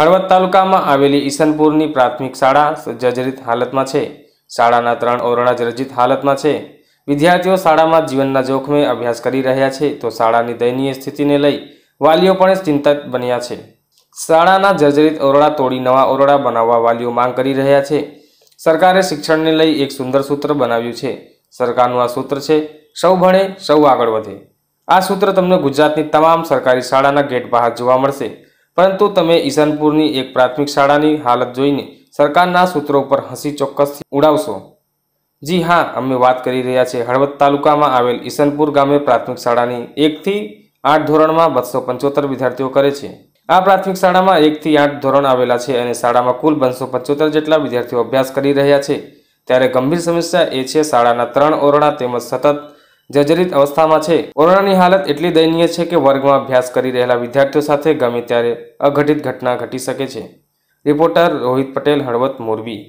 હળવદ તાલુકામાં આવેલી ઈસનપુરની પ્રાથમિક શાળા જર્જરિત હાલતમાં છે શાળાના ત્રણ ઓરડા જર્જિત હાલતમાં છે વિદ્યાર્થીઓ શાળામાં જીવનના જોખમે અભ્યાસ કરી રહ્યા છે તો શાળાની દયનીય સ્થિતિને લઈ વાલીઓ પણ ચિંતિત બન્યા છે શાળાના જર્જરિત ઓરડા તોડી નવા ઓરડા બનાવવા વાલીઓ માંગ કરી રહ્યા છે સરકારે શિક્ષણને લઈ એક સુંદર સૂત્ર બનાવ્યું છે સરકારનું આ સૂત્ર છે સૌ ભણે સૌ આગળ વધે આ સૂત્ર તમને ગુજરાતની તમામ સરકારી શાળાના ગેટ બહાર જોવા મળશે પરંતુ તમે ઈશાનપુરની એક પ્રાથમિક શાળાની હાલત જોઈને સરકારના સૂત્રો પર હસી ચોક્કસથી ઉડાવશો જી હા અમે વાત કરી રહ્યા છીએ હળવદ તાલુકામાં આવેલ ઈશનપુર ગામે પ્રાથમિક શાળાની એકથી આઠ ધોરણમાં બસો પંચોતેર વિદ્યાર્થીઓ કરે છે આ પ્રાથમિક શાળામાં એકથી આઠ ધોરણ આવેલા છે અને શાળામાં કુલ બસો પંચોતેર જેટલા વિદ્યાર્થીઓ અભ્યાસ કરી રહ્યા છે ત્યારે ગંભીર સમસ્યા એ છે શાળાના ત્રણ ઓરડા તેમજ સતત જર્જરિત અવસ્થામાં છે કોરોનાની હાલત એટલી દયનીય છે કે વર્ગમાં અભ્યાસ કરી રહેલા વિદ્યાર્થીઓ સાથે ગમે ત્યારે અઘટિત ઘટના ઘટી શકે છે રિપોર્ટર રોહિત પટેલ હળવદ મોરબી